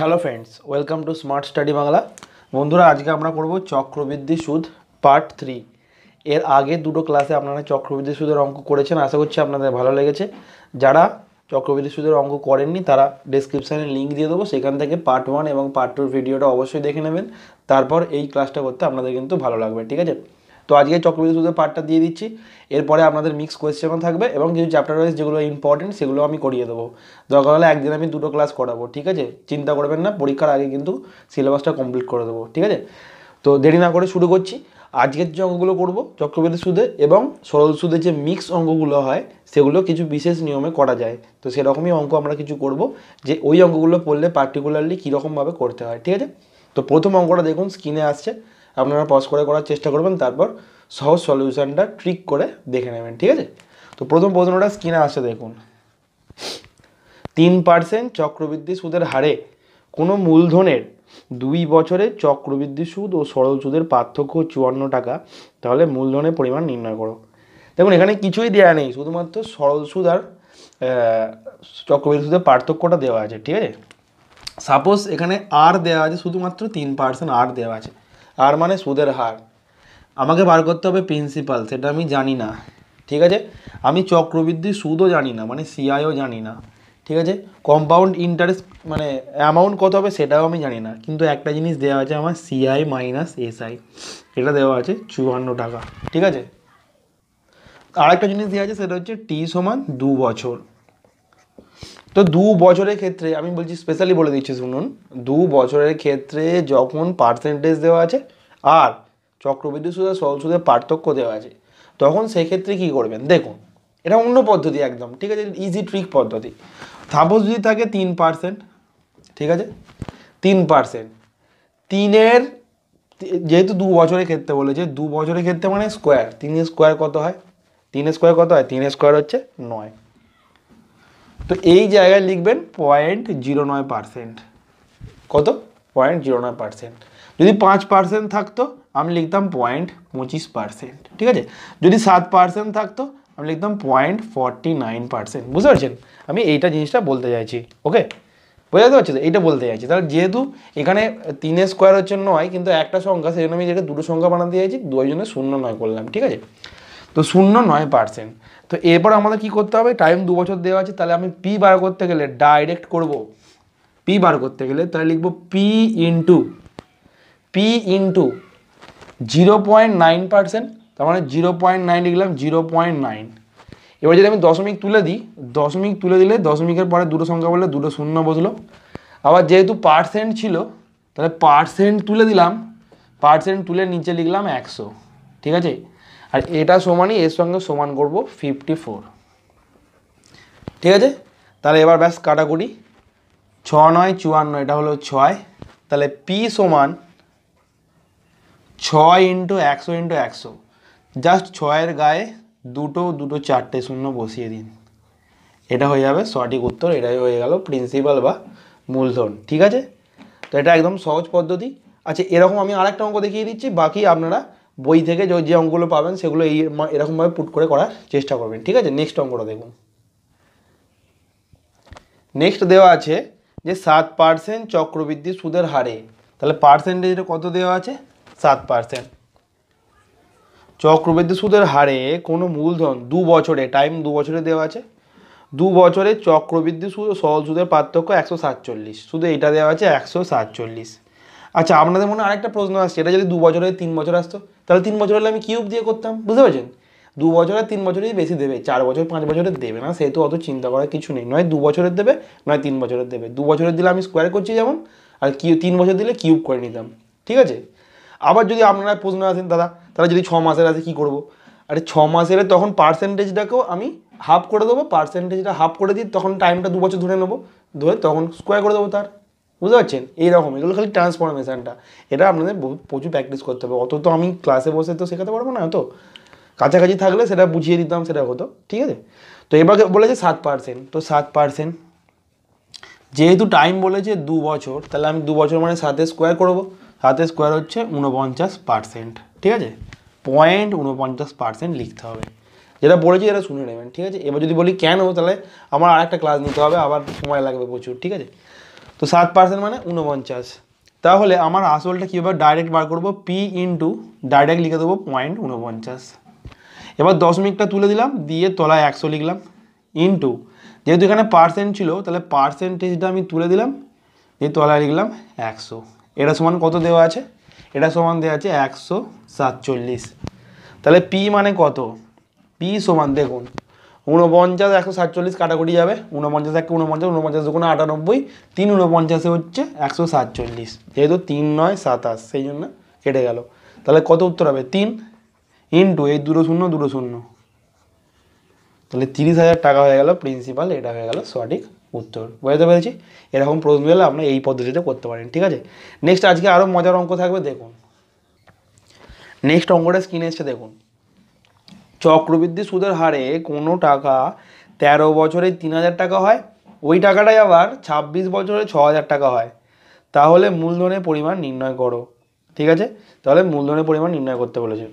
Hello friends welcome to smart study Bangla বন্ধুরা আজকে আমরা করব চক্রবৃদ্ধি সুদ পার্ট থ্রি এর আগে দুটো ক্লাসে আপনারা চক্রবৃদ্ধি সুদের অঙ্ক করেছেন আশা করছি আপনাদের ভালো লেগেছে যারা চক্রবৃদ্ধি সুদের অঙ্ক করেননি তারা ডিসক্রিপশানে লিঙ্ক দিয়ে দেবো সেখান থেকে পার্ট ওয়ান এবং পার্ট টুর ভিডিওটা অবশ্যই দেখে নেবেন তারপর এই ক্লাসটা করতে আপনাদের কিন্তু ভালো লাগবে ঠিক আছে তো আজকে চক্রবৃদ্ধি সুদের পার্টটা দিয়ে দিচ্ছি এরপরে আপনাদের মিক্স কোয়েশ্চেনও থাকবে এবং কিছু চ্যাপ্টার রয়েছে যেগুলো ইম্পর্টেন্ট সেগুলো আমি করিয়ে দেবো দরকার হলে একদিন আমি দুটো ক্লাস করাবো ঠিক আছে চিন্তা করবেন না পরীক্ষার আগে কিন্তু সিলেবাসটা কমপ্লিট করে দেবো ঠিক আছে তো দেরি না করে শুরু করছি আজকের যে অঙ্কগুলো করবো চক্রবৃদ্ধি সুদে এবং সরল সুদে যে মিক্স অঙ্কগুলো হয় সেগুলো কিছু বিশেষ নিয়মে করা যায় তো সেরকমই অঙ্ক আমরা কিছু করব যে ওই অঙ্কগুলো পড়লে পার্টিকুলারলি কীরকমভাবে করতে হয় ঠিক আছে তো প্রথম অঙ্কটা দেখুন স্ক্রিনে আসছে আপনারা পজ করে করার চেষ্টা করবেন তারপর সহজ সলিউশানটা ট্রিক করে দেখে নেবেন ঠিক আছে তো প্রথম প্রশ্নটা স্ক্রিনে আসে দেখুন তিন পার্সেন্ট চক্রবৃদ্ধি সুদের হারে কোনো মূলধনের দুই বছরে চক্রবৃদ্ধি সুদ ও সরল সুদের পার্থক্য চুয়ান্ন টাকা তাহলে মূলধনের পরিমাণ নির্ণয় করো দেখুন এখানে কিছুই দেওয়া নেই শুধুমাত্র সরল সুদ আর চক্রবৃদ্ধি সুদের পার্থক্যটা দেওয়া আছে ঠিক আছে সাপোজ এখানে আর দেওয়া আছে শুধুমাত্র তিন পার্সেন্ট আর দেওয়া আছে আর মানে সুদের হার আমাকে বার করতে হবে প্রিন্সিপাল সেটা আমি জানি না ঠিক আছে আমি চক্রবৃদ্ধি সুদও জানি না মানে সিআইও জানি না ঠিক আছে কম্পাউন্ড ইন্টারেস্ট মানে অ্যামাউন্ট কত হবে সেটাও আমি জানি না কিন্তু একটা জিনিস দেওয়া আছে আমার সিআই মাইনাস এসআই এটা দেওয়া আছে চুয়ান্ন টাকা ঠিক আছে আর একটা জিনিস দেওয়া আছে সেটা হচ্ছে টি সমান দু বছর তো দু বছরের ক্ষেত্রে আমি বলছি স্পেশালি বলে দিচ্ছি শুনুন দু বছরের ক্ষেত্রে যখন পার্সেন্টেজ দেওয়া আছে আর চক্রবৃদ্ধি সুদের আর সরল সুদের পার্থক্য দেওয়া আছে তখন সেক্ষেত্রে কী করবেন দেখুন এটা অন্য পদ্ধতি একদম ঠিক আছে ইজি ট্রিক পদ্ধতি সাপোজ যদি থাকে তিন পার্সেন্ট ঠিক আছে তিন পার্সেন্ট তিনের যেহেতু দু বছরের ক্ষেত্রে বলেছে দু বছরের ক্ষেত্রে মানে স্কোয়ার তিনের স্কোয়ার কত হয় তিনের স্কোয়ার কত হয় তিনের স্কোয়ার হচ্ছে নয় তো এই জায়গায় লিখবেন পয়েন্ট জিরো নয় পার্সেন্ট কত পয়েন্ট জিরো নয় পার্সেন্ট যদি পাঁচ পার্সেন্ট থাকতো আমি লিখতাম পয়েন্ট পঁচিশ পার্সেন্ট ঠিক আছে যদি সাত পার্সেন্ট থাকতো আমি লিখতাম পয়েন্ট ফর্টি নাইন পার্সেন্ট বুঝতে পারছেন আমি এইটা জিনিসটা বলতে চাইছি ওকে বোঝাতে পারছি তো এইটা বলতে চাইছি তাহলে যেহেতু এখানে তিনের স্কোয়ার হচ্ছে নয় কিন্তু একটা সংখ্যা সেই জন্য আমি যেটা দুটো সংখ্যা বানাতে চাইছি দুজনে শূন্য নয় করলাম ঠিক আছে তো শূন্য নয় পার্সেন্ট তো এরপর আমাদের কি করতে হবে টাইম দু বছর দেওয়া আছে তাহলে আমি পি বার করতে গেলে ডাইরেক্ট করব পি বার করতে গেলে তাহলে লিখব P into P into zero point nine percent তার মানে জিরো পয়েন্ট নাইন লিখলাম জিরো পয়েন্ট নাইন এবার যদি আমি দশমিক তুলে দিই দশমিক তুলে দিলে দশমিকের পরে দুটো সংখ্যা বললে দুটো শূন্য বসলো আবার যেহেতু পার্সেন্ট ছিল তাহলে পার্সেন্ট তুলে দিলাম পার্সেন্ট তুলে নিচে লিখলাম একশো ঠিক আছে আর এটা সমানই এর সঙ্গে সমান করব ফিফটি ফোর ঠিক আছে তাহলে এবার ব্যাস কাটাকুটি ছ নয় চুয়ান্ন এটা হলো ছয় তাহলে পি সমান ছয় ইন্টু একশো ইন্টু একশো জাস্ট ছয়ের গায়ে দুটো দুটো চারটে শূন্য বসিয়ে দিন এটা হয়ে যাবে সঠিক উত্তর এটাই হয়ে গেল প্রিন্সিপাল বা মূলধন ঠিক আছে তো এটা একদম সহজ পদ্ধতি আচ্ছা এরকম আমি আরেকটা অঙ্ক দেখিয়ে দিচ্ছি বাকি আপনারা বই থেকে যে অঙ্কগুলো পাবেন সেগুলো এই এরকমভাবে পুট করে করার চেষ্টা করবেন ঠিক আছে নেক্সট অঙ্কটা দেখুন নেক্সট দেওয়া আছে যে সাত পার্সেন্ট চক্রবৃদ্ধি সুদের হারে তাহলে পার্সেন্টেজটা কত দেওয়া আছে সাত পার্সেন্ট চক্রবৃদ্ধি সুদের হারে কোনো মূলধন দু বছরে টাইম দু বছরে দেওয়া আছে দু বছরে চক্রবৃদ্ধি সুদ সহজ সুদের পার্থক্য একশো সাতচল্লিশ শুধু এটা দেওয়া আছে একশো সাতচল্লিশ আচ্ছা আপনাদের মনে আরেকটা প্রশ্ন আসছে এটা যদি দু বছরে তিন বছর আসতো তাহলে তিন বছর হলে আমি কিউব দিয়ে করতাম বুঝতে পারছেন দু বছরের তিন বছরেই বেশি দেবে চার বছর পাঁচ বছরের দেবে না সেহেতু অত চিন্তা করার কিছু নেই নয় দু বছরের দেবে নয় তিন বছরের দেবে দু বছরের দিলে আমি স্কোয়ার করছি যেমন আর কিউ তিন বছর দিলে কিউব করে নিতাম ঠিক আছে আবার যদি আপনারা প্রশ্ন আসেন দাদা তাহলে যদি ছ মাসের আছে কী করবো আরে ছ মাসের তখন পার্সেন্টেজটাকেও আমি হাফ করে দেবো পার্সেন্টেজটা হাফ করে দিই তখন টাইমটা দু বছর ধরে নেবো ধরে তখন স্কোয়ার করে দেবো তার বুঝতে পারছেন এইরকম এগুলো খালি ট্রান্সফরমেশানটা এটা আপনাদের প্রচুর প্র্যাকটিস করতে হবে অত তো আমি ক্লাসে বসে তো শেখাতে পারবো না তো কাছাকাছি থাকলে সেটা বুঝিয়ে দিতাম সেটা হতো ঠিক আছে তো এবার বলেছে সাত পার্সেন্ট তো সাত পার্সেন্ট যেহেতু টাইম বলেছে দু বছর তাহলে আমি দু বছর মানে সাতে স্কোয়ার করবো সাতে স্কোয়ার হচ্ছে উনপঞ্চাশ পার্সেন্ট ঠিক আছে পয়েন্ট উনপঞ্চাশ পার্সেন্ট লিখতে হবে যেটা বলেছি এটা শুনে নেবেন ঠিক আছে এবার যদি বলি কেন তাহলে আমার আরেকটা ক্লাস নিতে হবে আবার সময় লাগবে প্রচুর ঠিক আছে তো সাত পার্সেন্ট মানে উনপঞ্চাশ তাহলে আমার আসলটা কীভাবে ডাইরেক্ট বার করবো পি ইন্টু ডাইরেক্ট লিখে দেবো পয়েন্ট উনপঞ্চাশ এবার দশমিকটা তুলে দিলাম দিয়ে তলায় একশো লিখলাম ইন্টু যেহেতু এখানে পার্সেন্ট ছিল তাহলে পার্সেন্টেজটা আমি তুলে দিলাম দিয়ে তলায় লিখলাম একশো এটা সমান কত দেওয়া আছে এটা সমান দেওয়া আছে একশো সাতচল্লিশ তাহলে পি মানে কত পি সমান দেখুন ঊনপঞ্চাশ একশো সাতচল্লিশ কাটাকুটি যাবে ঊনপঞ্চাশ একটা ঊনপঞ্চাশ ঊনপঞ্চাশ দুগুণে আটানব্বই তিন ঊনপঞ্চাশে হচ্ছে একশো সাতচল্লিশ যেহেতু তিন নয় সাতাশ সেই জন্য কেটে গেল তাহলে কত উত্তর হবে তিন ইন্টু এই দুটো শূন্য দুটো শূন্য তাহলে তিরিশ হাজার টাকা হয়ে গেল প্রিন্সিপাল এটা হয়ে গেল সঠিক উত্তর বুঝতে পেরেছি এরকম প্রশ্ন হলে আপনি এই পদ্ধতিতে করতে পারেন ঠিক আছে নেক্সট আজকে আরও মজার অঙ্ক থাকবে দেখুন নেক্সট অঙ্কটা স্ক্রিনে এসে দেখুন চক্রবৃদ্ধি সুদের হারে কোনো টাকা ১৩ বছরে তিন হাজার টাকা হয় ওই টাকাটাই আবার ২৬ বছরে ছ হাজার টাকা হয় তাহলে মূলধনের পরিমাণ নির্ণয় করো ঠিক আছে তাহলে মূলধনের পরিমাণ নির্ণয় করতে বলেছে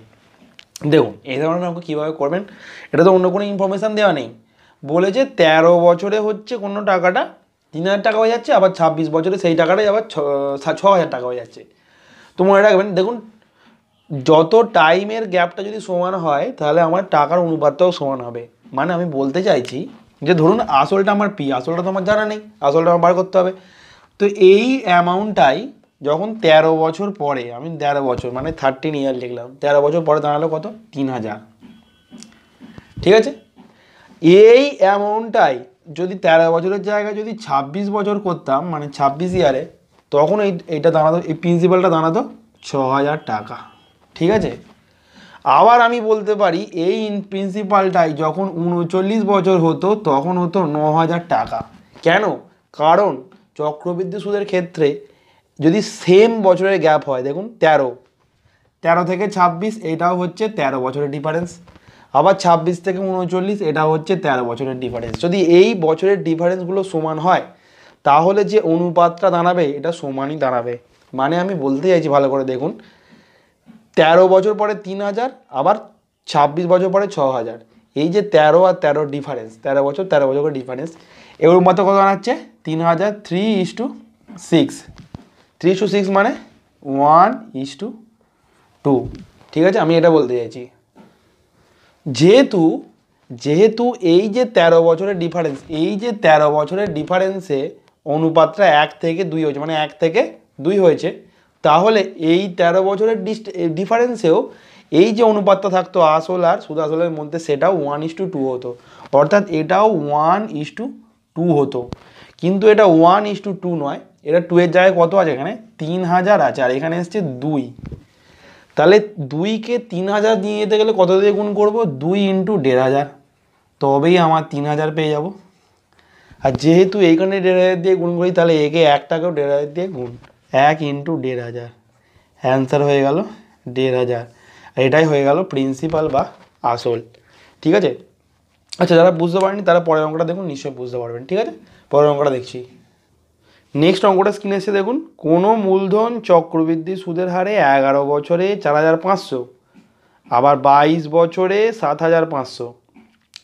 দেখুন এই ধরনের আমাকে কীভাবে করবেন এটা তো অন্য কোনো ইনফরমেশান দেওয়া নেই বলেছে ১৩ বছরে হচ্ছে কোনো টাকাটা তিন হাজার টাকা হয়ে যাচ্ছে আবার ২৬ বছরে সেই টাকাটাই আবার ছ হাজার টাকা হয়ে যাচ্ছে তো মনে রাখবেন দেখুন যত টাইমের গ্যাপটা যদি সমান হয় তাহলে আমার টাকার অনুপাতটাও সমান হবে মানে আমি বলতে চাইছি যে ধরুন আসলটা আমার পি আসলটা তো আমার জানা নেই আসলটা আমার বার করতে হবে তো এই অ্যামাউন্টটাই যখন ১৩ বছর পরে আমি তেরো বছর মানে থার্টিন ইয়ার লিখলাম ১৩ বছর পরে দাঁড়ালো কত তিন হাজার ঠিক আছে এই অ্যামাউন্টটাই যদি ১৩ বছরের জায়গায় যদি ২৬ বছর করতাম মানে ২৬ ইয়ারে তখন এই এইটা দাঁড়াতো এই প্রিন্সিপালটা দাঁড়াতো ছ হাজার টাকা ঠিক আছে আবার আমি বলতে পারি এই ইন প্রিন্সিপালটাই যখন উনচল্লিশ বছর হতো তখন হতো ন হাজার টাকা কেন কারণ চক্রবৃদ্ধি সুদের ক্ষেত্রে যদি সেম বছরের গ্যাপ হয় দেখুন তেরো তেরো থেকে ছাব্বিশ এটাও হচ্ছে তেরো বছরের ডিফারেন্স আবার ছাব্বিশ থেকে উনচল্লিশ এটা হচ্ছে তেরো বছরের ডিফারেন্স যদি এই বছরের ডিফারেন্সগুলো সমান হয় তাহলে যে অনুপাতটা দাঁড়াবে এটা সমানই দাঁড়াবে মানে আমি বলতে চাইছি ভালো করে দেখুন তেরো বছর পরে তিন হাজার আবার ছাব্বিশ বছর পরে ছ হাজার এই যে তেরো আর তেরো ডিফারেন্স তেরো বছর তেরো বছর করে ডিফারেন্স এর মতো কত আনাচ্ছে তিন হাজার three is to six three is to six মানে one is to two two আছে আমি এটা বলতে চাইছি যেহেতু যেহেতু এই যে তেরো বছরের ডিফারেন্স এই যে তেরো বছরের ডিফারেন্সে অনুপাতটা এক থেকে দুই হয়েছে মানে এক থেকে দুই হয়েছে তাহলে এই ১৩ বছরের ডিফারেন্সেও এই যে অনুপাতটা থাকতো আসল আর আসলের মধ্যে সেটাও ওয়ান ইস টু টু হতো অর্থাৎ এটাও ওয়ান ইস টু টু হতো কিন্তু এটা ওয়ান ইস টু টু নয় এটা টু এর জায়গায় কত আছে এখানে তিন হাজার আছে আর এখানে এসছে দুই তাহলে দুইকে তিন হাজার দিয়ে যেতে গেলে কত দিয়ে গুণ করবো দুই ইন্টু দেড় হাজার তবেই আমার তিন হাজার পেয়ে যাব আর যেহেতু এইখানে দেড় হাজার দিয়ে গুণ করি তাহলে একে এক টাকাও দেড় হাজার দিয়ে গুণ এক ইন্টু দেড় হাজার অ্যান্সার হয়ে গেল দেড় হাজার এটাই হয়ে গেল প্রিন্সিপাল বা আসল ঠিক আছে আচ্ছা যারা বুঝতে পারেনি তারা পরের অঙ্কটা দেখুন নিশ্চয়ই বুঝতে পারবেন ঠিক আছে পরের অঙ্কটা দেখছি নেক্সট অঙ্কটা স্ক্রিনে এসে দেখুন কোনো মূলধন চক্রবৃদ্ধি সুদের হারে এগারো বছরে চার হাজার পাঁচশো আবার বাইশ বছরে সাত হাজার পাঁচশো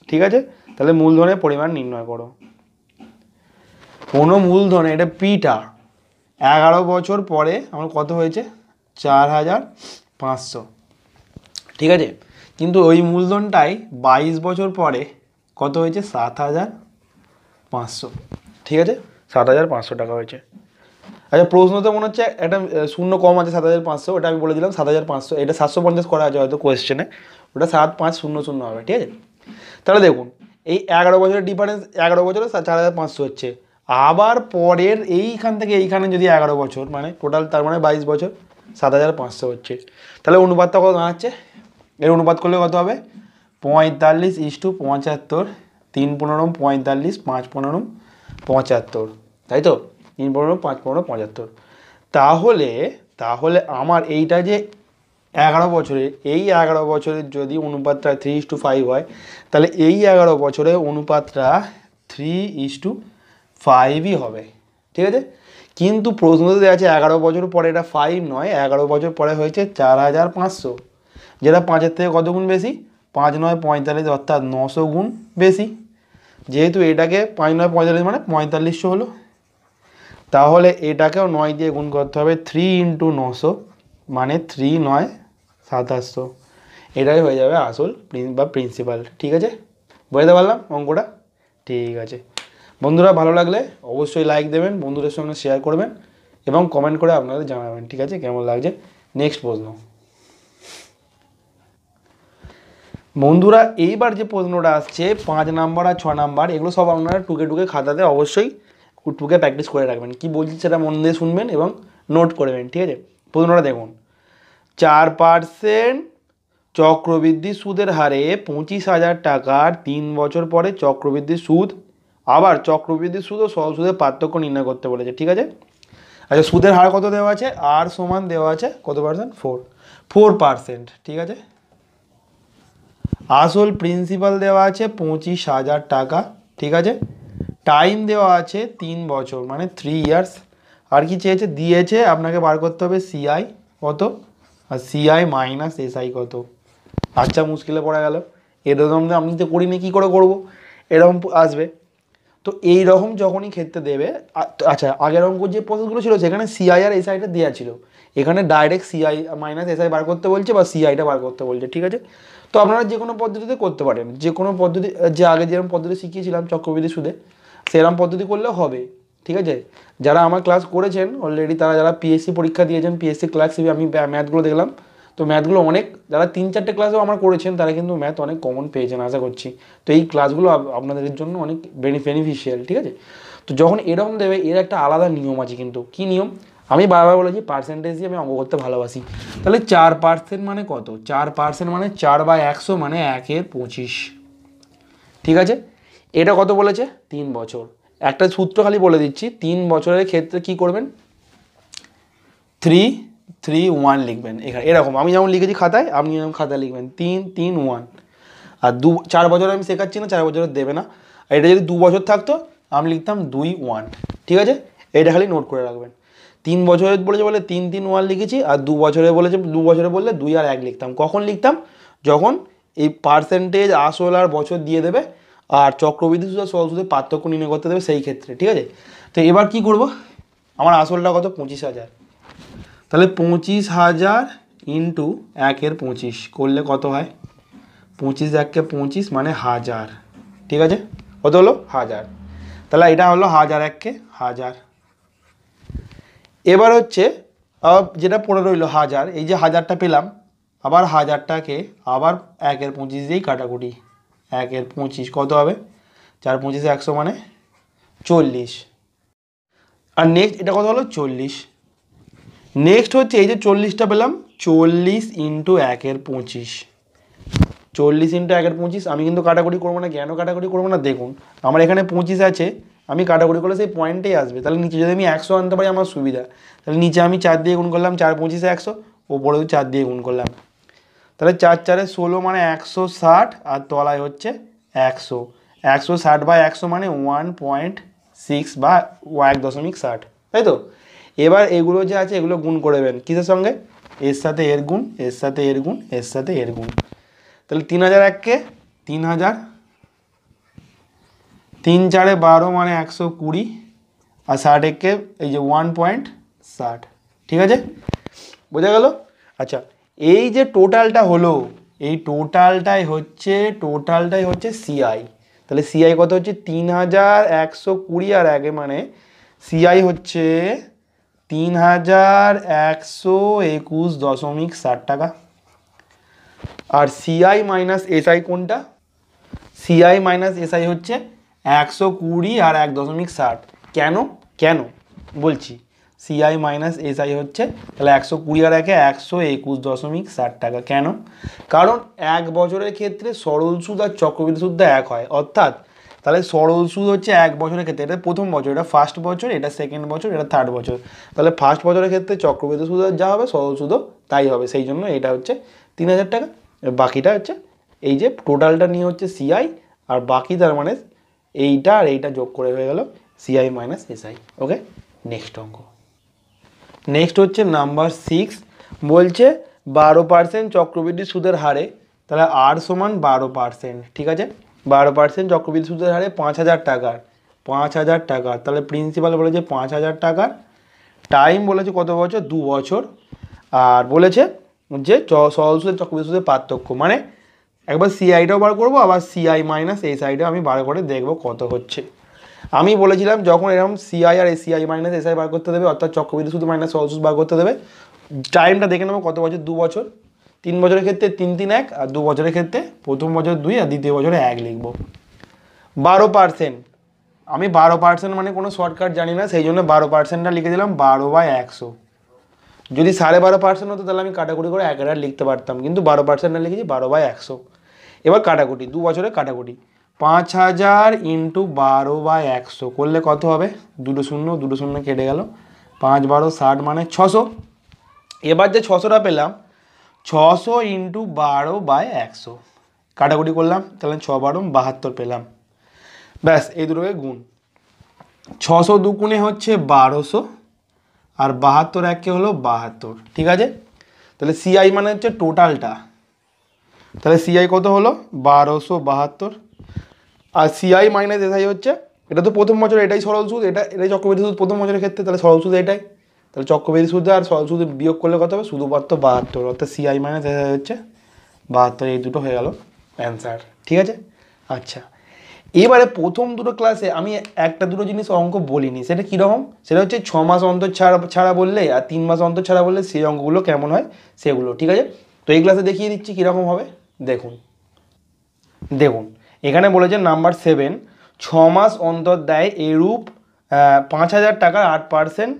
ঠিক আছে তাহলে মূলধনের পরিমাণ নির্ণয় করো কোনো মূলধনে এটা পিটা এগারো বছর পরে আমার কত হয়েছে চার হাজার পাঁচশো ঠিক আছে কিন্তু ওই মূলধনটাই বাইশ বছর পরে কত হয়েছে সাত হাজার পাঁচশো ঠিক আছে সাত হাজার পাঁচশো টাকা হয়েছে আচ্ছা প্রশ্ন তো মনে হচ্ছে একটা শূন্য কম আছে সাত হাজার পাঁচশো ওটা আমি বলে দিলাম সাত হাজার পাঁচশো এটা সাতশো পঞ্চাশ করা আছে হয়তো কোয়েশ্চেনে ওটা সাত পাঁচ শূন্য শূন্য হবে ঠিক আছে তাহলে দেখুন এই এগারো বছরের ডিফারেন্স এগারো বছরে চার হাজার পাঁচশো হচ্ছে আবার পরের এইখান থেকে এইখানে যদি এগারো বছর মানে টোটাল তার মানে বাইশ বছর সাত হাজার পাঁচশো হচ্ছে তাহলে অনুপাতটা কত দাঁড়াচ্ছে এর অনুপাত করলে কত হবে পঁয়তাল্লিশ ইস টু পঁচাত্তর তিন পনেরো পঁয়তাল্লিশ পাঁচ পনেরো পঁচাত্তর তাই তো তিন পনেরো পাঁচ পনেরো পঁচাত্তর তাহলে তাহলে আমার এইটা যে এগারো বছরের এই এগারো বছরের যদি অনুপাতটা থ্রি ইস টু ফাইভ হয় তাহলে এই এগারো বছরে অনুপাতটা থ্রি ইস টু ফাইভই হবে ঠিক আছে কিন্তু প্রশ্নতে দেওয়া আছে এগারো বছর পরে এটা ফাইভ নয় এগারো বছর পরে হয়েছে চার হাজার পাঁচশো যেটা পাঁচের থেকে কত গুণ বেশি পাঁচ নয় পঁয়তাল্লিশ অর্থাৎ নশো গুণ বেশি যেহেতু এটাকে পাঁচ নয় পঁয়তাল্লিশ মানে পঁয়তাল্লিশশো হলো তাহলে এটাকেও নয় দিয়ে গুণ করতে হবে থ্রি ইন্টু নশো মানে থ্রি নয় সাতাশশো এটাই হয়ে যাবে আসল বা প্রিন্সিপাল ঠিক আছে বুঝতে পারলাম অঙ্কটা ঠিক আছে বন্ধুরা ভালো লাগলে অবশ্যই লাইক দেবেন বন্ধুদের সঙ্গে শেয়ার করবেন এবং কমেন্ট করে আপনাদের জানাবেন ঠিক আছে কেমন লাগছে নেক্সট প্রশ্ন বন্ধুরা এইবার যে প্রশ্নটা আসছে পাঁচ নাম্বার আর ছ নাম্বার এগুলো সব আপনারা টুকে টুকে খাতাতে অবশ্যই টুকে প্র্যাকটিস করে রাখবেন কি বলছি সেটা মন দিয়ে শুনবেন এবং নোট করবেন ঠিক আছে প্রশ্নটা দেখুন চার পার্সেন্ট চক্রবৃদ্ধি সুদের হারে পঁচিশ হাজার টাকার তিন বছর পরে চক্রবৃদ্ধি সুদ আবার চক্রবৃদ্ধি সুদ ও সহজ সুদের পার্থক্য নির্ণয় করতে বলেছে ঠিক আছে আচ্ছা সুদের হার কত দেওয়া আছে আর সমান দেওয়া আছে কত পার্সেন্ট ফোর ফোর পার্সেন্ট ঠিক আছে আসল প্রিন্সিপাল দেওয়া আছে পঁচিশ হাজার টাকা ঠিক আছে টাইম দেওয়া আছে তিন বছর মানে থ্রি ইয়ার্স আর কি চেয়েছে দিয়েছে আপনাকে বার করতে হবে সিআই কত আর সিআই মাইনাস এসআই কত আচ্ছা মুশকিলে পড়া গেল এরকম আমি তো করিনি কী করে করব এরকম আসবে তো এই রকম যখনই ক্ষেত্রে দেবে আচ্ছা আগের অঙ্ক যে প্রসেসগুলো ছিল সেখানে সিআইআর এস আইটা দেওয়া ছিল এখানে ডাইরেক্ট সিআই মাইনাস এসআই বার করতে বলছে বা সিআইটা বার করতে বলছে ঠিক আছে তো আপনারা যে কোনো পদ্ধতিতে করতে পারেন যে কোনো পদ্ধতি যে আগে যেরকম পদ্ধতি শিখিয়েছিলাম চক্রবৃদ্ধি সুদে সেরকম পদ্ধতি করলে হবে ঠিক আছে যারা আমার ক্লাস করেছেন অলরেডি তারা যারা পিএসসি পরীক্ষা দিয়েছেন পিএসসি ক্লাস আমি ম্যাথগুলো দেখলাম তো ম্যাথগুলো অনেক যারা তিন চারটে ক্লাসেও আমার করেছেন তারা কিন্তু ম্যাথ অনেক কমন পেয়েছেন আশা করছি তো এই ক্লাসগুলো আপনাদের জন্য অনেক বেনিফিশিয়াল ঠিক আছে তো যখন এরকম দেবে এর একটা আলাদা নিয়ম আছে কিন্তু কি নিয়ম আমি বারবার বলেছি পার্সেন্টেজ দিয়ে আমি অঙ্ক করতে ভালোবাসি তাহলে চার পার্সেন্ট মানে কত চার পার্সেন্ট মানে চার বা একশো মানে একের পঁচিশ ঠিক আছে এটা কত বলেছে তিন বছর একটা সূত্র খালি বলে দিচ্ছি তিন বছরের ক্ষেত্রে কি করবেন থ্রি থ্রি ওয়ান লিখবেন এখানে এরকম আমি যেমন লিখেছি খাতায় আপনি যেমন খাতায় লিখবেন তিন তিন ওয়ান আর দু চার বছর আমি শেখাচ্ছি না চার বছরের দেবে না আর এটা যদি দু বছর থাকতো আমি লিখতাম দুই ওয়ান ঠিক আছে এটা খালি নোট করে রাখবেন তিন বছরে বলেছে বলে তিন তিন ওয়ান লিখেছি আর দু বছরে বলেছে দু বছরে বললে দুই আর এক লিখতাম কখন লিখতাম যখন এই পার্সেন্টেজ আসল আর বছর দিয়ে দেবে আর চক্রবৃদ্ধি সুদের আর সুদের পার্থক্য নির্ণয় করতে দেবে সেই ক্ষেত্রে ঠিক আছে তো এবার কি করব আমার আসলটা কত পঁচিশ হাজার তাহলে পঁচিশ হাজার ইন্টু একের পঁচিশ করলে কত হয় পঁচিশ এককে পঁচিশ মানে হাজার ঠিক আছে কত হলো হাজার তাহলে এটা হলো হাজার এককে হাজার এবার হচ্ছে যেটা পড়ে রইলো হাজার এই যে হাজারটা পেলাম আবার হাজারটাকে আবার একের পঁচিশ দিয়েই কাটাকুটি একের পঁচিশ কত হবে চার পঁচিশে একশো মানে চল্লিশ আর নেক্সট এটা কত হলো চল্লিশ নেক্সট হচ্ছে এই যে চল্লিশটা পেলাম চল্লিশ ইন্টু একের পঁচিশ চল্লিশ ইন্টু একের পঁচিশ আমি কিন্তু কাটাকুটি করবো না কেন কাটাকুটি করবো না দেখুন আমার এখানে পঁচিশ আছে আমি কাটাকুটি করলে সেই পয়েন্টেই আসবে তাহলে নিচে যদি আমি একশো আনতে পারি আমার সুবিধা তাহলে নিচে আমি চার দিয়ে গুণ করলাম চার পঁচিশে একশো ওপরেও চার দিয়ে গুণ করলাম তাহলে চার চারে ষোলো মানে একশো ষাট আর তলায় হচ্ছে একশো একশো ষাট বা একশো মানে ওয়ান পয়েন্ট সিক্স বা এক দশমিক ষাট তাই তো এবার এগুলো যে আছে এগুলো গুণ করে দেবেন কিসের সঙ্গে এর সাথে এর গুণ এর সাথে এর গুণ এর সাথে এর গুণ তাহলে তিন হাজার এককে তিন হাজার তিন চারে বারো মানে একশো কুড়ি আর ষাট এককে এই যে ওয়ান পয়েন্ট ষাট ঠিক আছে বোঝা গেল আচ্ছা এই যে টোটালটা হলো এই টোটালটাই হচ্ছে টোটালটাই হচ্ছে সিআই তাহলে সিআই কত হচ্ছে তিন হাজার একশো কুড়ি আর আগে মানে সিআই হচ্ছে তিন হাজার একশো একুশ দশমিক ষাট টাকা আর সিআই মাইনাস এসআই কোনটা সিআই মাইনাস এসআই হচ্ছে একশো কুড়ি আর এক দশমিক ষাট কেন কেন বলছি সিআই মাইনাস এসআই হচ্ছে তাহলে একশো কুড়ি আর একে একশো একুশ দশমিক ষাট টাকা কেন কারণ এক বছরের ক্ষেত্রে সরল সুদ আর চক্রবৃদ্ধি সুদটা এক হয় অর্থাৎ তাহলে সরল সুদ হচ্ছে এক বছরের ক্ষেত্রে এটা প্রথম বছর এটা ফার্স্ট বছর এটা সেকেন্ড বছর এটা থার্ড বছর তাহলে ফার্স্ট বছরের ক্ষেত্রে চক্রবৃদ্ধি সুদ যা হবে সরল সুদও তাই হবে সেই জন্য এটা হচ্ছে তিন হাজার টাকা বাকিটা হচ্ছে এই যে টোটালটা নিয়ে হচ্ছে সিআই আর বাকি তার মানে এইটা আর এইটা যোগ করে হয়ে গেল CI minus SI okay next অঙ্ক নেক্সট হচ্ছে নাম্বার সিক্স বলছে বারো পার্সেন্ট চক্রবৃদ্ধি সুদের হারে তাহলে আর সমান বারো পার্সেন্ট ঠিক আছে বারো পার্সেন্ট চক্রবৃদ্ধি সুদের হারে পাঁচ হাজার টাকার পাঁচ হাজার টাকার তাহলে প্রিন্সিপাল বলেছে পাঁচ হাজার টাকার টাইম বলেছে কত বছর দু বছর আর বলেছে যে সহজ সুদের চক্রবৃদ্ধি সুদের পার্থক্য মানে একবার সিআইটাও বার করবো আবার সিআই মাইনাস এই সাইডে আমি বার করে দেখবো কত হচ্ছে আমি বলেছিলাম যখন এরকম সিআই আর এসিআই মাইনাস এসআই বার করতে দেবে অর্থাৎ চক্রবৃদ্ধি সুদ মাইনাস সহজ সুদ বার করতে দেবে টাইমটা দেখে নেবো কত বছর দু বছর তিন বছরের ক্ষেত্রে তিন তিন এক আর দু বছরের ক্ষেত্রে প্রথম বছর দুই আর দ্বিতীয় বছরে এক লিখব বারো পার্সেন্ট আমি বারো পার্সেন্ট মানে কোনো শর্টকাট জানি না সেই জন্য বারো পার্সেন্টটা লিখে দিলাম বারো বাই একশো যদি সাড়ে বারো পার্সেন্ট হতো তাহলে আমি কাটাকুটি করে এক হাজার লিখতে পারতাম কিন্তু বারো পার্সেন্টটা লিখেছি বারো বাই একশো এবার কাটাকুটি দু বছরে কাটাকুটি পাঁচ হাজার ইন্টু বারো বাই একশো করলে কত হবে দুটো শূন্য দুটো শূন্য কেটে গেল পাঁচ বারো ষাট মানে ছশো এবার যে ছশোটা পেলাম ছশো ইন্টু বারো বাই একশো কাটাকুটি করলাম তাহলে ছ বারো বাহাত্তর পেলাম ব্যাস এই দুটোকে গুণ ছশো দুগুণে হচ্ছে বারোশো আর বাহাত্তর একে হলো বাহাত্তর ঠিক আছে তাহলে সিআই মানে হচ্ছে টোটালটা তাহলে সিআই কত হলো বারোশো বাহাত্তর আর সিআই মাইনাস এসআই হচ্ছে এটা তো প্রথম বছর এটাই সরল সুদ এটা এটাই চক্রবৃদ্ধি সুদ প্রথম বছরের ক্ষেত্রে তাহলে সরল সুদ এটাই তাহলে চক্রবৃদ্ধি সুদ আর সরল সুদ বিয়োগ করলে কত হবে শুধুমাত্র বাহাত্তর অর্থাৎ সিআই মাইনাস এস হচ্ছে বাহাত্তর এই দুটো হয়ে গেল অ্যান্সার ঠিক আছে আচ্ছা এবারে প্রথম দুটো ক্লাসে আমি একটা দুটো জিনিস অঙ্ক বলিনি সেটা কীরকম সেটা হচ্ছে ছ মাস অন্তর ছাড়া ছাড়া বললে আর তিন মাস অন্তর ছাড়া বললে সেই অঙ্কগুলো কেমন হয় সেগুলো ঠিক আছে তো এই ক্লাসে দেখিয়ে দিচ্ছি কীরকম হবে দেখুন দেখুন এখানে বলেছে নাম্বার সেভেন ছ মাস অন্তর দেয় এরূপ পাঁচ হাজার টাকার আট পার্সেন্ট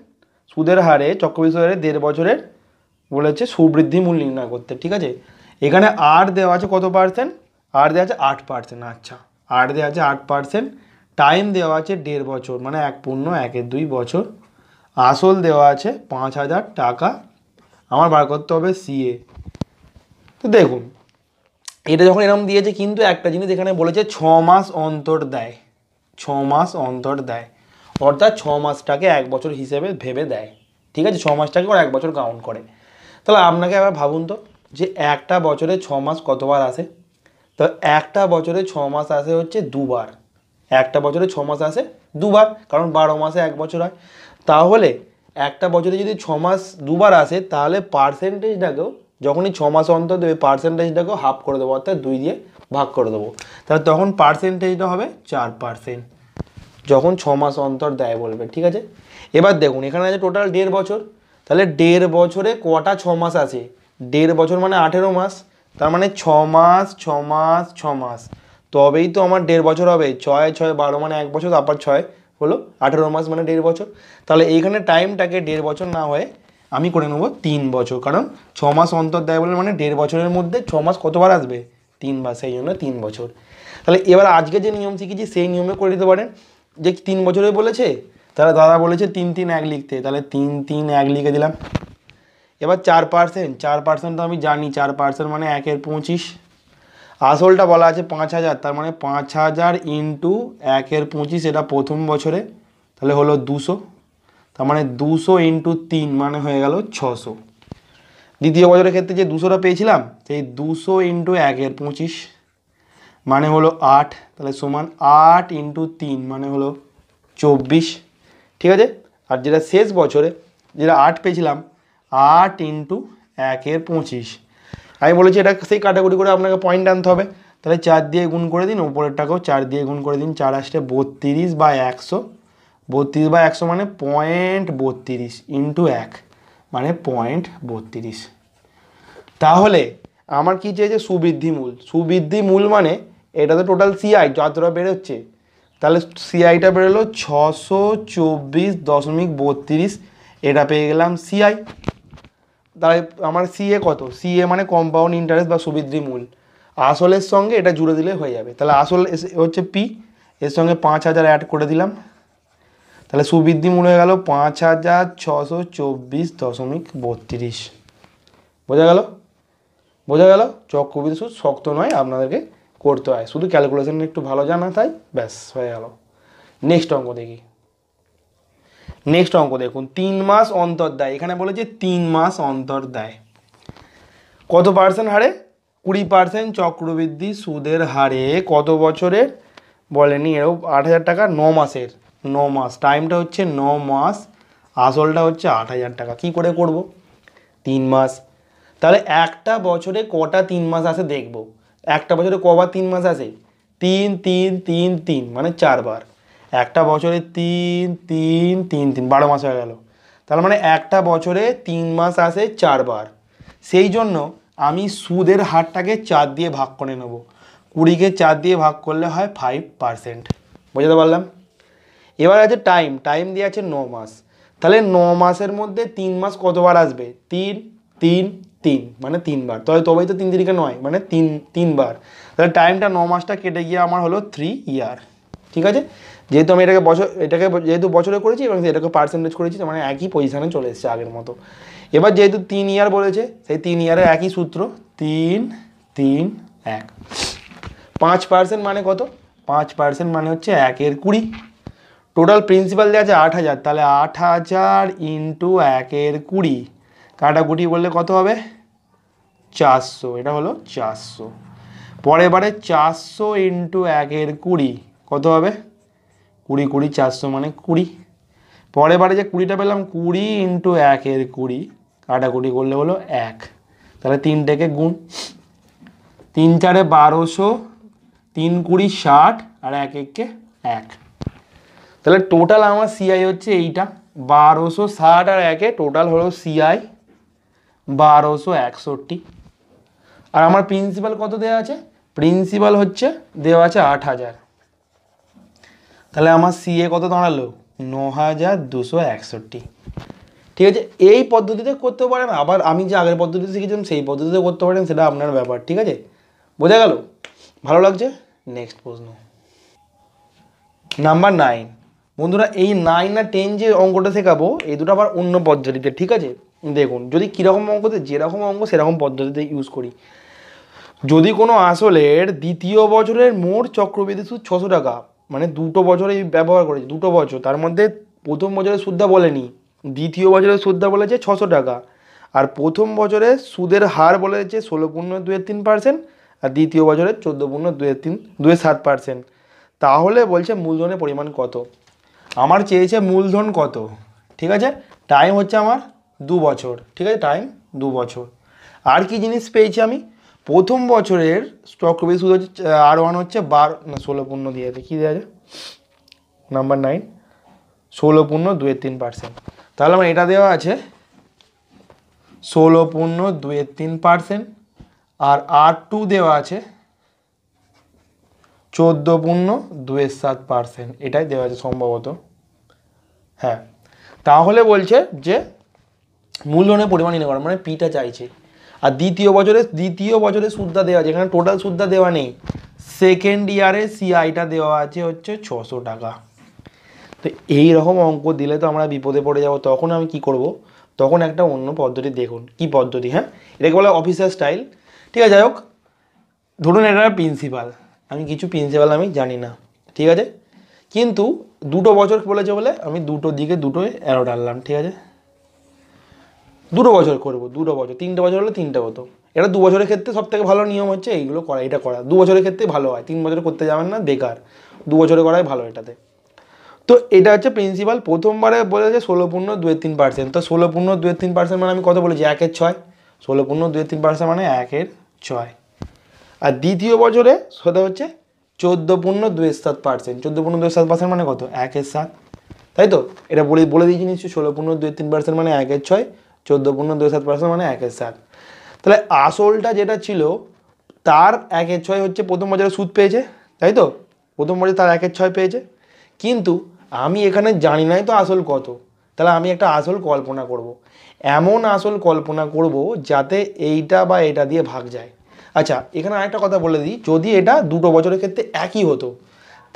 সুদের হারে চক্রবৃদ্ধি হারে দেড় বছরের বলেছে সুবৃদ্ধি মূল নির্ণয় করতে ঠিক আছে এখানে আর দেওয়া আছে কত পার্সেন্ট আর দেওয়া আছে আট পার্সেন্ট আচ্ছা আর দেওয়া আছে আট পার্সেন্ট টাইম দেওয়া আছে দেড় বছর মানে এক পূর্ণ একের দুই বছর আসল দেওয়া আছে পাঁচ হাজার টাকা আমার বার করতে হবে সিএ তো দেখুন এটা যখন এরকম দিয়েছে কিন্তু একটা জিনিস এখানে বলেছে ছ মাস অন্তর দেয় ছ মাস অন্তর দেয় অর্থাৎ ছ মাসটাকে এক বছর হিসেবে ভেবে দেয় ঠিক আছে ছ মাসটাকে ওরা এক বছর কাউন্ট করে তাহলে আপনাকে আবার ভাবুন তো যে একটা বছরে ছ মাস কতবার আসে তো একটা বছরে ছ মাস আসে হচ্ছে দুবার একটা বছরে ছ মাস আসে দুবার কারণ বারো মাসে এক বছর হয় তাহলে একটা বছরে যদি ছ মাস দুবার আসে তাহলে পার্সেন্টেজটাকেও যখনই ছ মাস অন্তর দেবে পার্সেন্টেজটাকেও হাফ করে দেবো অর্থাৎ দুই দিয়ে ভাগ করে দেবো তাহলে তখন পার্সেন্টেজটা হবে চার পার্সেন্ট যখন ছ মাস অন্তর দেয় বলবে ঠিক আছে এবার দেখুন এখানে আছে টোটাল দেড় বছর তাহলে দেড় বছরে কটা ছ মাস আছে দেড় বছর মানে আঠেরো মাস তার মানে ছ মাস ছ মাস ছ মাস তবেই তো আমার দেড় বছর হবে ছয় ছয় বারো মানে এক বছর তারপর ছয় হলো আঠেরো মাস মানে দেড় বছর তাহলে এইখানে টাইমটাকে দেড় বছর না হয়ে আমি করে নেবো তিন বছর কারণ ছ মাস অন্তর দেয় বলে মানে দেড় বছরের মধ্যে ছ মাস কতবার আসবে তিনবার সেই জন্য তিন বছর তাহলে এবার আজকে যে নিয়ম শিখেছি সেই নিয়মে করে দিতে পারেন যে তিন বছরে বলেছে তাহলে দাদা বলেছে তিন তিন এক লিখতে তাহলে তিন তিন এক লিখে দিলাম এবার চার পার্সেন্ট চার পার্সেন্ট তো আমি জানি চার পার্সেন্ট মানে একের পঁচিশ আসলটা বলা আছে পাঁচ হাজার তার মানে পাঁচ হাজার ইন্টু একের পঁচিশ এটা প্রথম বছরে তাহলে হলো দুশো তার মানে দুশো ইন্টু তিন মানে হয়ে গেল ছশো দ্বিতীয় বছরের ক্ষেত্রে যে দুশোটা পেয়েছিলাম সেই দুশো ইন্টু একের পঁচিশ মানে হলো আট তাহলে সমান আট ইন্টু তিন মানে হলো চব্বিশ ঠিক আছে আর যেটা শেষ বছরে যেটা আট পেয়েছিলাম আট ইন্টু একের পঁচিশ আমি বলেছি এটা সেই ক্যাটাগরি করে আপনাকে পয়েন্ট আনতে হবে তাহলে চার দিয়ে গুণ করে দিন ওপরেরটাকেও চার দিয়ে গুণ করে দিন চার আসলে বত্রিশ বা একশো বত্রিশ বা একশো মানে পয়েন্ট বত্রিশ ইন্টু এক মানে পয়েন্ট বত্রিশ তাহলে আমার কী চেয়েছে সুবৃদ্ধি মূল সুবৃদ্ধি মূল মানে এটা তো টোটাল সিআই যতটা বেরোচ্ছে তাহলে সিআইটা বেরোলো ছশো চব্বিশ দশমিক বত্রিশ এটা পেয়ে গেলাম সিআই তাহলে আমার সিএ কত সিএ মানে কম্পাউন্ড ইন্টারেস্ট বা সুবিদ্রি মূল আসলের সঙ্গে এটা জুড়ে দিলে হয়ে যাবে তাহলে আসল হচ্ছে পি এর সঙ্গে পাঁচ হাজার অ্যাড করে দিলাম তাহলে সুবৃদ্ধি মূল হয়ে গেল পাঁচ হাজার ছশো চব্বিশ দশমিক বত্রিশ বোঝা গেল বোঝা গেল চক্রবৃদ্ধি সুদ শক্ত নয় আপনাদেরকে করতে হয় শুধু ক্যালকুলেশন একটু ভালো জানা তাই ব্যাস হয়ে গেল নেক্সট অঙ্ক দেখি নেক্সট অঙ্ক দেখুন তিন মাস অন্তর দেয় এখানে বলেছে তিন মাস অন্তর দেয় কত পার্সেন্ট হারে কুড়ি পার্সেন্ট চক্রবৃদ্ধি সুদের হারে কত বছরের বলেনি এরও আট হাজার টাকা ন মাসের ন মাস টাইমটা হচ্ছে ন মাস আসলটা হচ্ছে আট হাজার টাকা কী করে করব তিন মাস তাহলে একটা বছরে কটা তিন মাস আছে দেখব একটা বছরে কবার তিন মাস আছে তিন তিন তিন তিন মানে চারবার একটা বছরে তিন তিন তিন তিন বারো মাস হয়ে গেল তার মানে একটা বছরে তিন মাস আসে চারবার সেই জন্য আমি সুদের হারটাকে চার দিয়ে ভাগ করে নেব কুড়িকে চার দিয়ে ভাগ করলে হয় ফাইভ পারসেন্ট বোঝাতে পারলাম এবার আছে টাইম টাইম দিয়ে আছে ন মাস তাহলে ন মাসের মধ্যে তিন মাস কতবার আসবে তিন তিন তিন মানে তিনবার তবে তবেই তো তিন তিনিকে নয় মানে তিন তিনবার তাহলে টাইমটা ন মাসটা কেটে গিয়ে আমার হলো থ্রি ইয়ার ঠিক আছে যেহেতু আমি এটাকে বছর এটাকে যেহেতু বছরে করেছি এবং এটাকে পার্সেন্টেজ করেছি মানে একই পজিশানে চলে এসেছে আগের মতো এবার যেহেতু তিন ইয়ার বলেছে সেই তিন ইয়ারের একই সূত্র তিন তিন এক পাঁচ পার্সেন্ট মানে কত পাঁচ পার্সেন্ট মানে হচ্ছে একের কুড়ি টোটাল প্রিন্সিপাল দেওয়া আছে আট হাজার তাহলে আট হাজার ইন্টু একের কুড়ি কাটাকুটি বললে কত হবে চারশো এটা হলো চারশো পরের বারে চারশো ইন্টু একের কুড়ি কত হবে কুড়ি কুড়ি চারশো মানে কুড়ি পরের বারে যে কুড়িটা পেলাম কুড়ি ইন্টু একের কুড়ি কাটাকুটি করলে হলো এক তাহলে তিনটেকে গুণ তিন চারে বারোশো তিন কুড়ি ষাট আর এক এককে এক তাহলে টোটাল আমার সিআই হচ্ছে এইটা বারোশো ষাট আর একে টোটাল হলো সিআই বারোশো একষট্টি আর আমার প্রিন্সিপাল কত দেওয়া আছে প্রিন্সিপাল হচ্ছে দেওয়া আছে আট হাজার তাহলে আমার সিএ কত দাঁড়ালো ন হাজার দুশো একষট্টি ঠিক আছে এই পদ্ধতিতে করতে পারেন আবার আমি যে আগের পদ্ধতিতে শিখেছিলাম সেই পদ্ধতিতে করতে পারেন সেটা আপনার ব্যাপার ঠিক আছে বোঝা গেল ভালো লাগছে নেক্সট প্রশ্ন নাম্বার নাইন বন্ধুরা এই নাইন আর টেন যে অঙ্কটা শেখাবো এই দুটো আবার অন্য পদ্ধতিতে ঠিক আছে দেখুন যদি কীরকম অঙ্কতে যেরকম অঙ্ক সেরকম পদ্ধতিতে ইউজ করি যদি কোনো আসলের দ্বিতীয় বছরের মোট চক্রবৃদ্ধি সুদ ছশো টাকা মানে দুটো বছরে ব্যবহার করেছে দুটো বছর তার মধ্যে প্রথম বছরের সুদ্ধা বলেনি দ্বিতীয় বছরের সুদ্ধা বলেছে ছশো টাকা আর প্রথম বছরে সুদের হার বলেছে ষোলো পূর্ণ দুয়ের তিন পার্সেন্ট আর দ্বিতীয় বছরে চোদ্দো পূর্ণ দুয়ের তিন দুয়ের সাত পার্সেন্ট তাহলে বলছে মূলধনের পরিমাণ কত আমার চেয়েছে মূলধন কত ঠিক আছে টাইম হচ্ছে আমার দু বছর ঠিক আছে টাইম দু বছর আর কি জিনিস পেয়েছি আমি প্রথম বছরের স্টক রবি সুদ হচ্ছে আর ওয়ান হচ্ছে বারো না ষোলো পূর্ণ দিয়ে আছে কী দেওয়া যায় নাম্বার নাইন ষোলো পূর্ণ দুয়ের তিন পার্সেন্ট তাহলে আমার এটা দেওয়া আছে ষোলো পূর্ণ দুয়ের তিন পার্সেন্ট আর আর টু দেওয়া আছে চোদ্দো পূর্ণ দুয়ের সাত পার্সেন্ট এটাই দেওয়া আছে সম্ভবত হ্যাঁ তাহলে বলছে যে মূলধনের পরিমাণ নির্ণয় করা মানে পিটা চাইছে আর দ্বিতীয় বছরে দ্বিতীয় বছরে সুদ্ধা দেওয়া আছে এখানে টোটাল সুদটা দেওয়া নেই সেকেন্ড ইয়ারে সিআইটা দেওয়া আছে হচ্ছে ছশো টাকা তো এই রকম অঙ্ক দিলে তো আমরা বিপদে পড়ে যাব তখন আমি কি করব তখন একটা অন্য পদ্ধতি দেখুন কি পদ্ধতি হ্যাঁ এটাকে বলে অফিসার স্টাইল ঠিক আছে যাই হোক ধরুন এটা প্রিন্সিপাল আমি কিছু প্রিন্সিপাল আমি জানি না ঠিক আছে কিন্তু দুটো বছর বলেছে বলে আমি দুটো দিকে দুটোই অ্যারো ডাললাম ঠিক আছে দুটো বছর করবো দুটো বছর তিনটে বছর হলে তিনটে হতো এটা দু বছরের ক্ষেত্রে সব থেকে ভালো নিয়ম হচ্ছে এইগুলো করা এটা করা দু বছরের ক্ষেত্রে ভালো হয় তিন বছরে করতে যাবেন না বেকার দু বছরে করাই ভালো এটাতে তো এটা হচ্ছে প্রিন্সিপাল প্রথমবারে বলেছে ষোলো পূর্ণ দুয়ের তিন পার্সেন্ট তো ষোলো পূর্ণ দুয়ের তিন পার্সেন্ট মানে আমি কত বলেছি একের ছয় ষোলো পূর্ণ দুয়ের তিন পার্সেন্ট মানে একের ছয় আর দ্বিতীয় বছরে সেটা হচ্ছে চোদ্দো পূর্ণ দুয়ের সাত পার্সেন্ট চোদ্দো পূর্ণ দুয়ের সাত পার্সেন্ট মানে কত একের সাত তাই তো এটা বলে বলে দিয়েছি নিশ্চয়ই ষোলো পূর্ণ দুই তিন পার্সেন্ট মানে একের ছয় চোদ্দো পূর্ণ দুই সাত পার্সেন্ট মানে একের সাত তাহলে আসলটা যেটা ছিল তার একের ছয় হচ্ছে প্রথম বছরে সুদ পেয়েছে তাই তো প্রথম বছর তার একের ছয় পেয়েছে কিন্তু আমি এখানে জানি নাই তো আসল কত তাহলে আমি একটা আসল কল্পনা করব। এমন আসল কল্পনা করব যাতে এইটা বা এটা দিয়ে ভাগ যায় আচ্ছা এখানে আরেকটা কথা বলে দিই যদি এটা দুটো বছরের ক্ষেত্রে একই হতো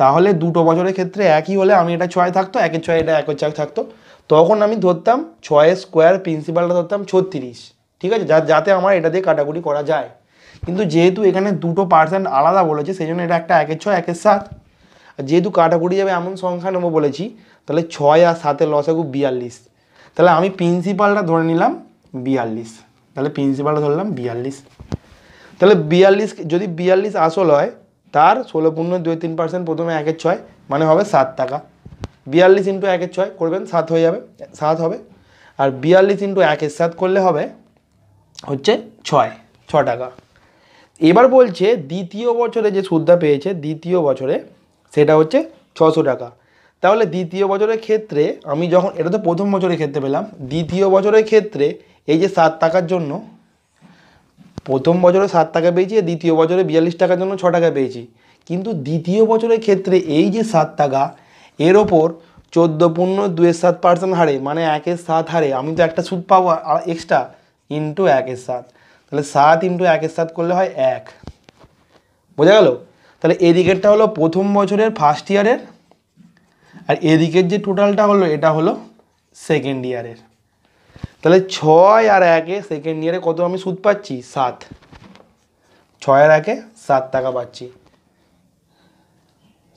তাহলে দুটো বছরের ক্ষেত্রে একই হলে আমি এটা ছয় থাকতো একের ছয় এটা একের ছয় থাকতো তখন আমি ধরতাম ছয় স্কোয়ার প্রিন্সিপালটা ধরতাম ছত্রিশ ঠিক আছে যা যাতে আমার এটা দিয়ে কাটাকুটি করা যায় কিন্তু যেহেতু এখানে দুটো পার্সেন্ট আলাদা বলেছে সেই জন্য এটা একটা একের ছয় একের সাত যেহেতু কাটাকুটি যাবে এমন সংখ্যা নেবো বলেছি তাহলে ছয় আর সাতে লসাগু বিয়াল্লিশ তাহলে আমি প্রিন্সিপালটা ধরে নিলাম বিয়াল্লিশ তাহলে প্রিন্সিপালটা ধরলাম বিয়াল্লিশ তাহলে বিয়াল্লিশ যদি বিয়াল্লিশ আসল হয় তার ষোলো পূর্ণ দুই তিন পার্সেন্ট প্রথমে একের ছয় মানে হবে সাত টাকা বিয়াল্লিশ ইন্টু একের ছয় করবেন সাত হয়ে যাবে সাত হবে আর বিয়াল্লিশ ইন্টু একের সাত করলে হবে হচ্ছে ছয় ছ টাকা এবার বলছে দ্বিতীয় বছরে যে সুদটা পেয়েছে দ্বিতীয় বছরে সেটা হচ্ছে ছশো টাকা তাহলে দ্বিতীয় বছরের ক্ষেত্রে আমি যখন এটা তো প্রথম বছরের ক্ষেত্রে পেলাম দ্বিতীয় বছরের ক্ষেত্রে এই যে সাত টাকার জন্য প্রথম বছরে সাত টাকা পেয়েছি দ্বিতীয় বছরে বিয়াল্লিশ টাকার জন্য ছ টাকা পেয়েছি কিন্তু দ্বিতীয় বছরের ক্ষেত্রে এই যে সাত টাকা এর ওপর চোদ্দো পূর্ণ দুয়ের সাত পার্সেন্ট হারে মানে একের সাত হারে আমি তো একটা সুদ পাবো এক্সট্রা ইন্টু একের সাত তাহলে সাত ইন্টু একের সাত করলে হয় এক বোঝা গেল তাহলে এদিকেরটা হলো প্রথম বছরের ফার্স্ট ইয়ারের আর এদিকের যে টোটালটা হলো এটা হলো সেকেন্ড ইয়ারের তাহলে ছয় আর একে সেকেন্ড ইয়ারে কত আমি সুদ পাচ্ছি সাত ছয় আর একে সাত টাকা পাচ্ছি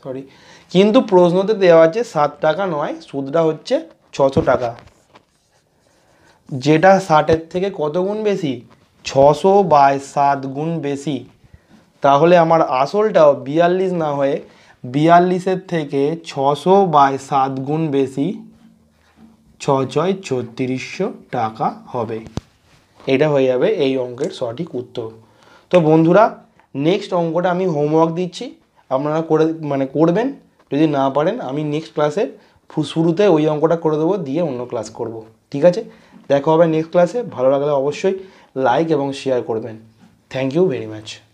সরি কিন্তু প্রশ্নতে দেওয়া আছে সাত টাকা নয় সুদটা হচ্ছে ছশো টাকা যেটা ষাটের থেকে কত গুণ বেশি ছশো বাই সাত গুণ বেশি তাহলে আমার আসলটাও বিয়াল্লিশ না হয়ে বিয়াল্লিশের থেকে ছশো বাই সাত গুণ বেশি ছ ছয় ছত্রিশশো টাকা হবে এটা হয়ে যাবে এই অঙ্কের সঠিক উত্তর তো বন্ধুরা নেক্সট অঙ্কটা আমি হোমওয়ার্ক দিচ্ছি আপনারা করে মানে করবেন যদি না পারেন আমি নেক্সট ক্লাসে শুরুতে ওই অঙ্কটা করে দেবো দিয়ে অন্য ক্লাস করব। ঠিক আছে দেখা হবে নেক্সট ক্লাসে ভালো লাগলে অবশ্যই লাইক এবং শেয়ার করবেন থ্যাংক ইউ ভেরি মাচ